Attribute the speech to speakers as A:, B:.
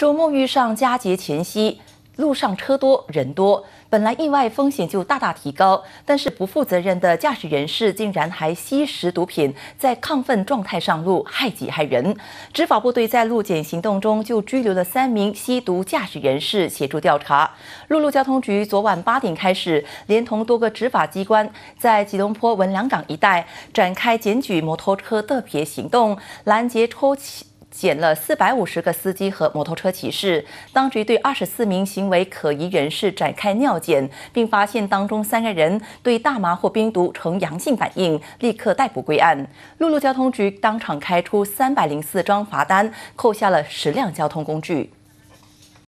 A: 周末遇上佳节前夕，路上车多人多，本来意外风险就大大提高。但是不负责任的驾驶人士竟然还吸食毒品，在亢奋状态上路，害己害人。执法部队在路检行动中就拘留了三名吸毒驾驶人士，协助调查。陆路交通局昨晚八点开始，连同多个执法机关，在吉隆坡文良港一带展开检举摩托车特别行动，拦截偷窃。捡了四百五十个司机和摩托车骑士，当局对二十四名行为可疑人士展开尿检，并发现当中三个人对大麻或冰毒呈阳性反应，立刻逮捕归案。陆路交通局当场开出三百零四张罚单，扣下了十辆交通工具。